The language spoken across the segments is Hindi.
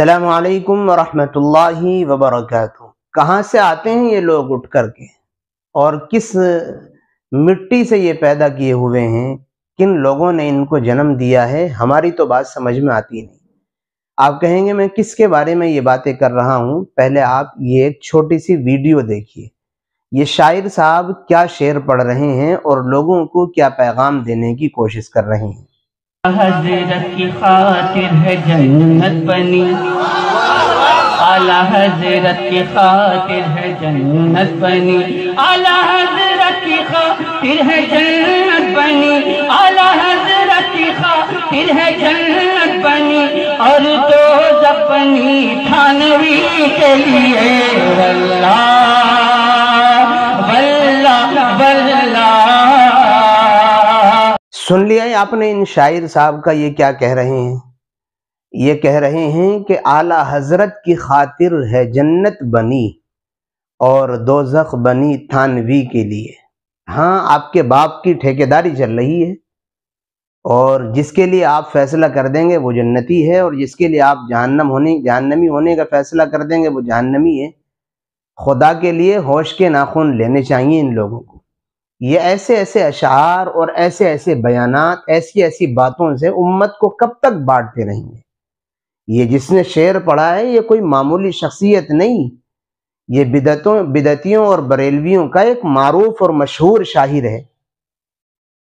असलकम वरहमतुल्लाह वबरकत कहाँ से आते हैं ये लोग उठ कर के और किस मिट्टी से ये पैदा किए हुए हैं किन लोगों ने इनको जन्म दिया है हमारी तो बात समझ में आती नहीं आप कहेंगे मैं किसके बारे में ये बातें कर रहा हूँ पहले आप ये एक छोटी सी वीडियो देखिए ये शायर साहब क्या शेर पढ़ रहे हैं और लोगों को क्या पैगाम देने की कोशिश कर रहे हैं हजरत की खातिर है जन्नत बनी आला हजरत की खातिर है जन्नत बनी आला हजरत की खातिर है जन्नत बनी आला हजरत की खातिर है जन्नत बनी और तो जपनी थानवी के लिए अल्लाह सुन लिया है आपने इन शायर साहब का ये क्या कह रहे हैं ये कह रहे हैं कि आला हजरत की खातिर है जन्नत बनी और जख़ बनी थानवी के लिए हाँ आपके बाप की ठेकेदारी चल रही है और जिसके लिए आप फैसला कर देंगे वो जन्नती है और जिसके लिए आप जहनम होने जहनमी होने का फैसला कर देंगे वो जहनमी है खुदा के लिए होश के नाखून लेने चाहिए इन लोगों को ये ऐसे ऐसे अशार और ऐसे ऐसे बयानात ऐसी ऐसी बातों से उम्मत को कब तक बांटते रहेंगे ये जिसने शेर पढ़ा है ये कोई मामूली शख्सियत नहीं ये बिदतों बिदतियों और बरेलवियों का एक मरूफ और मशहूर शाहिर है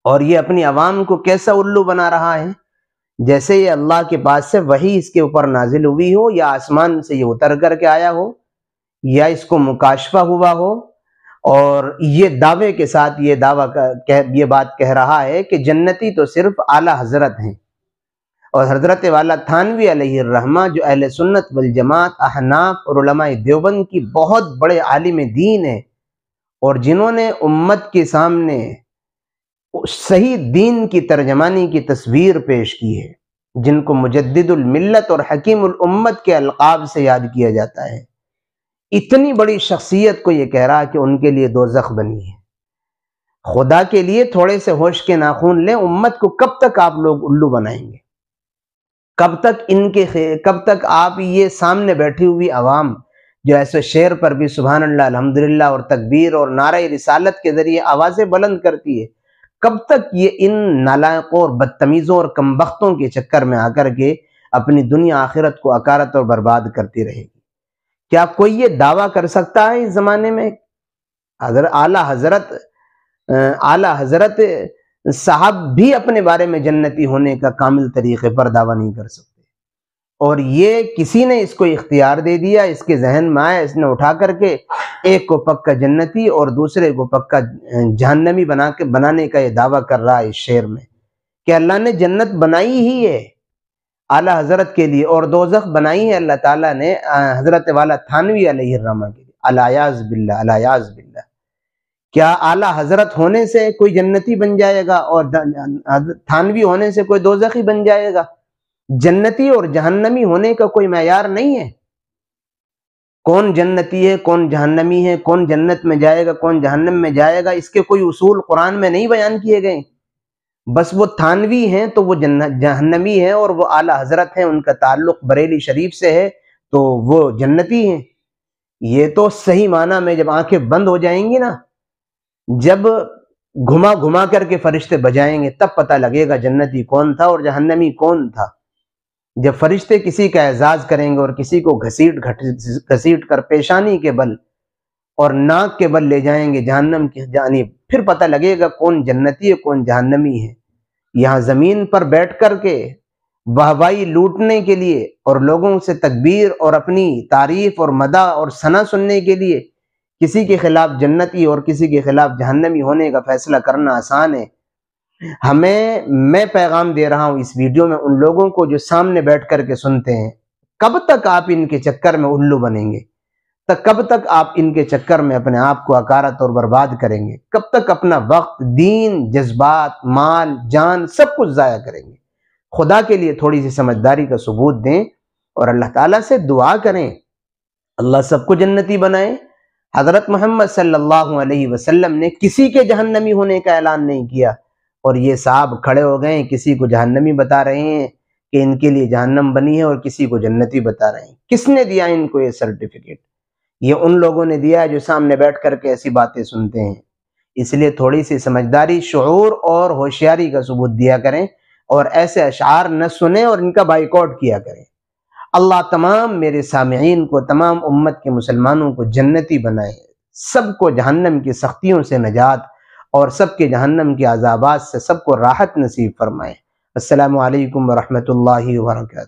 और ये अपनी आवाम को कैसा उल्लू बना रहा है जैसे ये अल्लाह के पास से वही इसके ऊपर नाजिल हुई हो या आसमान से ये उतर करके आया हो या इसको मुकाशफा हुआ हो और ये दावे के साथ ये दावा कह ये बात कह रहा है कि जन्नती तो सिर्फ आला हजरत हैं और हजरत वाला थानवी अलहमा जो अहल सुन्नत वल अहनाफ और देवबंद की बहुत बड़े आलिम दीन हैं और जिन्होंने उम्मत के सामने सही दीन की तर्जमानी की तस्वीर पेश की है जिनको मुजद्दुलमिलत और हकीम उम्मत के अलकाब से याद किया जाता है इतनी बड़ी शख्सियत को ये कह रहा है कि उनके लिए दो जख्म बनी है खुदा के लिए थोड़े से होश के नाखून लें उम्मत को कब तक आप लोग उल्लू बनाएंगे कब तक इनके कब तक आप ये सामने बैठी हुई आवाम जो ऐसे शेर पर भी सुबह अल्लाह अलहमदिल्ला और तकबीर और नारा रिसालत के ज़रिए आवाज़ें बुलंद करती है कब तक ये इन नालायकों और बदतमीज़ों और कमबख्तों के चक्कर में आकर के अपनी दुनिया आखिरत को अकारत और बर्बाद करती रहेगी क्या कोई ये दावा कर सकता है इस जमाने में अगर आला हजरत आला हजरत साहब भी अपने बारे में जन्नती होने का कामिल तरीके पर दावा नहीं कर सकते और ये किसी ने इसको इख्तियार दे दिया इसके जहन में आया इसने उठा करके एक को पक्का जन्नती और दूसरे को पक्का जहनमी बना के बनाने का ये दावा कर रहा है इस शेर में कि अल्लाह ने जन्नत बनाई ही है आला हज़रत के लिए और दोजख बनाई है अल्लाह ताला ने हज़रत वाला थानवी अलहमा के लिए अलायाज बिल्ला अलायाज बिल्ला क्या आला हज़रत होने से कोई जन्नती बन जाएगा और थानवी होने से कोई दोजखी बन जाएगा जन्नती और जहन्नमी होने का कोई मैार नहीं है कौन जन्नती है कौन जहन्नमी है कौन जन्नत में जाएगा कौन जहन्नम में जाएगा इसके कोई उसूल कुरान में नहीं बयान किए गए बस वो थानवी हैं तो वो जहनवी हैं और वो आला हजरत हैं उनका ताल्लुक बरेली शरीफ से है तो वो जन्नती हैं ये तो सही माना में जब आंखें बंद हो जाएंगी ना जब घुमा घुमा करके फरिश्ते बजाएंगे तब पता लगेगा जन्नती कौन था और जहन्नमी कौन था जब फरिश्ते किसी का एजाज करेंगे और किसी को घसीट घट घसीट कर पेशानी के बल और नाक के बल ले जाएंगे जहन्नम की जानी फिर पता लगेगा कौन जन्नती है कौन जहन्नमी है यहाँ जमीन पर बैठ करके के वाहवाही लूटने के लिए और लोगों से तकबीर और अपनी तारीफ और मदा और सना सुनने के लिए किसी के खिलाफ जन्नती और किसी के खिलाफ जहन्नमी होने का फैसला करना आसान है हमें मैं पैगाम दे रहा हूं इस वीडियो में उन लोगों को जो सामने बैठ कर के सुनते हैं कब तक आप इनके चक्कर में उल्लू बनेंगे तो कब तक आप इनके चक्कर में अपने आप को अकारत और बर्बाद करेंगे कब तक अपना वक्त दीन जज्बात माल जान सब कुछ ज़ाया करेंगे खुदा के लिए थोड़ी सी समझदारी का सबूत दें और अल्लाह ताला से दुआ करें अल्लाह सबको जन्नती बनाए हज़रत मोहम्मद सल्लल्लाहु अलैहि वसल्लम ने किसी के जहन्नमी होने का ऐलान नहीं किया और ये साहब खड़े हो गए किसी को जहन्नमी बता रहे हैं कि इनके लिए जहन्नम बनी है और किसी को जन्नती बता रहे हैं किसने दिया इनको ये सर्टिफिकेट ये उन लोगों ने दिया है जो सामने बैठ कर के ऐसी बातें सुनते हैं इसलिए थोड़ी सी समझदारी शुरू और होशियारी का सबूत दिया करें और ऐसे अशार न सुने और इनका बाइकआउट किया करें अल्लाह तमाम मेरे सामीन को तमाम उम्मत के मुसलमानों को जन्नती बनाए सबको जहन्नम की सख्तियों से नजात और सबके जहन्नम के आजाबाद से सबको राहत नसीब फरमाए वरहमत वरहमल वरक